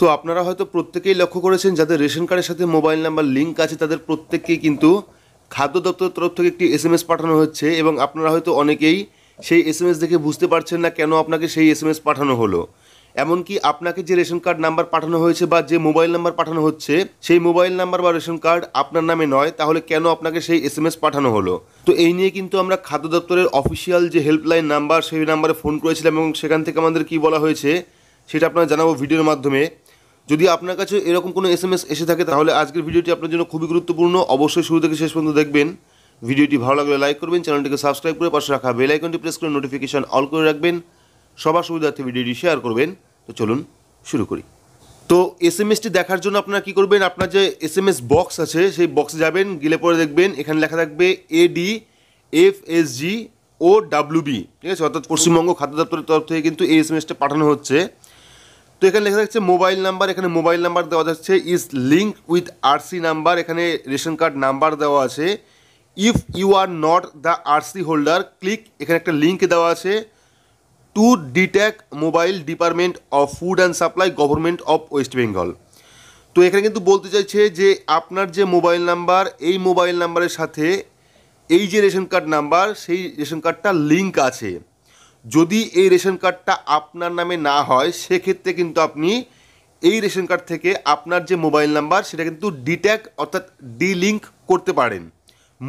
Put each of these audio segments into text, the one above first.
তো আপনারা হয়তো প্রত্যেকেই লক্ষ্য করেছেন যাদের রেশন কার্ডের সাথে মোবাইল নাম্বার লিঙ্ক আছে তাদের প্রত্যেককেই কিন্তু খাদ্য দপ্তরের তরফ থেকে একটি এস এম এস পাঠানো হচ্ছে এবং আপনারা হয়তো অনেকেই সেই এস দেখে বুঝতে পারছেন না কেন আপনাকে সেই এস এম এস পাঠানো হলো এমনকি আপনাকে যে রেশন কার্ড নাম্বার পাঠানো হয়েছে বা যে মোবাইল নাম্বার পাঠানো হচ্ছে সেই মোবাইল নাম্বার বা রেশন কার্ড আপনার নামে নয় তাহলে কেন আপনাকে সেই এস পাঠানো হলো তো এই নিয়ে কিন্তু আমরা খাদ্য দপ্তরের অফিসিয়াল যে হেল্পলাইন নাম্বার সেই নাম্বারে ফোন করেছিলাম এবং সেখান থেকে আমাদের কি বলা হয়েছে সেটা আপনারা জানাবো ভিডিওর মাধ্যমে যদি আপনার কাছে এরকম কোনো এস এসে থাকে তাহলে আজকের ভিডিওটি আপনার জন্য খুবই গুরুত্বপূর্ণ অবশ্যই শুরু থেকে শেষ পর্যন্ত দেখবেন ভিডিওটি ভালো লাগলে লাইক করবেন চ্যানেলটিকে সাবস্ক্রাইব করে পাশে রাখা বেল আইকনটি প্রেস করে নোটিফিকেশান অল করে রাখবেন সবার সুবিধার্থে ভিডিওটি শেয়ার করবেন তো চলুন শুরু করি তো এস এমএসটি দেখার জন্য আপনারা কী করবেন আপনার যে এস এম এস বক্স আছে সেই বক্সে যাবেন গেলে পরে দেখবেন এখানে লেখা থাকবে AD F S G O WB ঠিক আছে অর্থাৎ পশ্চিমবঙ্গ খাদ্য দপ্তরের তরফ থেকে কিন্তু এই এস এম এসটা পাঠানো হচ্ছে তো এখানে লেখা যাচ্ছে মোবাইল নাম্বার এখানে মোবাইল নাম্বার দেওয়া যাচ্ছে is link with RC number এখানে রেশন কার্ড নাম্বার দেওয়া আছে if you are not the RC holder click এখানে একটা লিঙ্ক দেওয়া আছে to detach mobile department of food and supply government of West Bengal তো এখানে কিন্তু বলতে চাইছে যে আপনার যে মোবাইল নাম্বার এই মোবাইল নাম্বারের সাথে এই যে রেশন কার্ড নাম্বার সেই রেশন কার্ডটা লিঙ্ক আছে যদি এই রেশন কার্ডটা আপনার নামে না হয় সেক্ষেত্রে কিন্তু আপনি এই রেশন কার্ড থেকে আপনার যে মোবাইল নাম্বার সেটা কিন্তু ডিট্যাক অর্থাৎ ডি লিঙ্ক করতে পারেন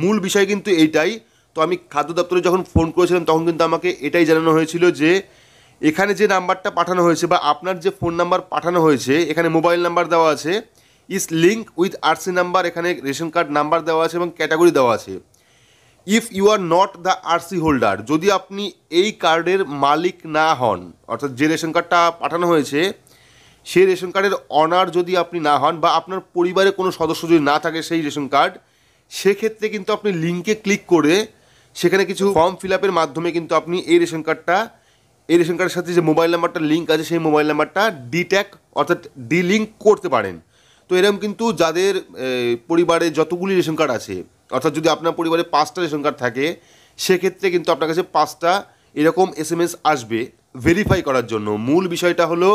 মূল বিষয় কিন্তু এইটাই তো আমি খাদ্য দপ্তরে যখন ফোন করেছিলাম তখন কিন্তু আমাকে এটাই জানানো হয়েছিল যে এখানে যে নাম্বারটা পাঠানো হয়েছে বা আপনার যে ফোন নাম্বার পাঠানো হয়েছে এখানে মোবাইল নাম্বার দেওয়া আছে is link with RC number এখানে রেশন কার্ড নাম্বার দেওয়া আছে এবং ক্যাটাগরি দেওয়া আছে if you are not the RC holder যদি আপনি এই কার্ডের মালিক না হন অর্থাৎ যে রেশন কার্ডটা পাঠানো হয়েছে সেই রেশন কার্ডের অনার যদি আপনি না হন বা আপনার পরিবারে কোনো সদস্য যদি না থাকে সেই রেশন কার্ড সেক্ষেত্রে কিন্তু আপনি লিঙ্কে ক্লিক করে সেখানে কিছু ফর্ম ফিল আপের মাধ্যমে কিন্তু আপনি এই রেশন কার্ডটা এই রেশন কার্ডের সাথে যে মোবাইল নাম্বারটা লিঙ্ক আছে সেই মোবাইল নাম্বারটা ডিট্যাক অর্থাৎ ডিলিঙ্ক করতে পারেন তো এরকম কিন্তু যাদের পরিবারে যতগুলি রেশন কার্ড আছে অর্থাৎ যদি আপনার পরিবারে পাঁচটা রেশন কার্ড থাকে সেক্ষেত্রে কিন্তু আপনার কাছে পাঁচটা এরকম এস এম এস আসবে ভেরিফাই করার জন্য মূল বিষয়টা হলো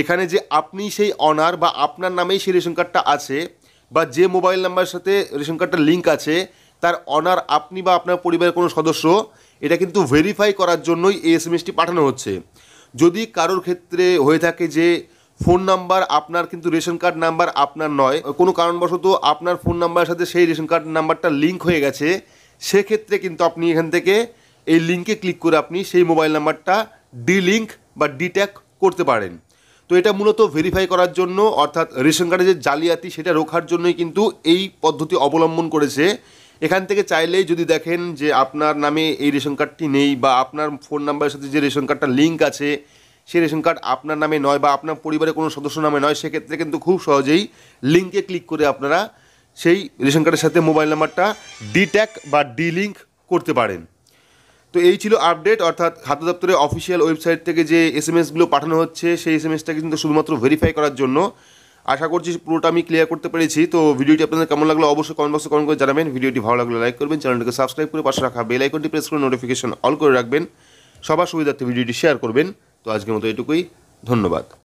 এখানে যে আপনি সেই অনার বা আপনার নামেই সেই রেশন কার্ডটা আছে বা যে মোবাইল নাম্বারের সাথে রেশন কার্ডটা লিঙ্ক আছে তার অনার আপনি বা আপনার পরিবারের কোনো সদস্য এটা কিন্তু ভেরিফাই করার জন্যই এই এস এম এসটি পাঠানো হচ্ছে যদি কারোর ক্ষেত্রে হয়ে থাকে যে ফোন নাম্বার আপনার কিন্তু রেশন কার্ড নাম্বার আপনার নয় কোনো কারণবশত আপনার ফোন নাম্বারের সাথে সেই রেশন কার্ড নাম্বারটা লিঙ্ক হয়ে গেছে সেক্ষেত্রে কিন্তু আপনি এখান থেকে এই লিঙ্কে ক্লিক করে আপনি সেই মোবাইল নাম্বারটা ডি লিঙ্ক বা ডিট্যাক করতে পারেন তো এটা মূলত ভেরিফাই করার জন্য অর্থাৎ রেশন কার্ডে যে জালিয়াতি সেটা রোখার জন্যই কিন্তু এই পদ্ধতি অবলম্বন করেছে এখান থেকে চাইলেই যদি দেখেন যে আপনার নামে এই রেশন কার্ডটি নেই বা আপনার ফোন নাম্বারের সাথে যে রেশন কার্ডটা লিঙ্ক আছে সেই রেশন কার্ড আপনার নামে নয় বা আপনার পরিবারের কোনো সদস্য নামে নয় সেক্ষেত্রে কিন্তু খুব সহজেই লিঙ্কে ক্লিক করে আপনারা সেই রেশন কার্ডের সাথে মোবাইল নাম্বারটা ডিট্যাক বা ডি লিঙ্ক করতে পারেন তো এই ছিল আপডেট অর্থাৎ খাদ্য দপ্তরের অফিসিয়াল ওয়েবসাইট থেকে যে এস এম এসগুলো পাঠানো হচ্ছে সেই এস এম এসটা কিন্তু শুধুমাত্র ভেরিফাই করার জন্য আশা করছি পুরোটা আমি ক্লিয়ার করতে পেরেছি তো ভিডিওটি আপনাদের কেমন লাগলো অবশ্যই কমেন্ট বক্সে কমেন্ট করে জানাবেন ভিডিওটি ভালো লাগলে লাইক করবেন চ্যানেলটিকে সাবস্ক্রাইব করে পাশে রাখা বেল আইকনটি প্রেস করে নোটিফিকেশন অল করে রাখবেন সবার সুবিধার্থে ভিডিওটি শেয়ার করবেন তো আজকের মতো এটুকুই ধন্যবাদ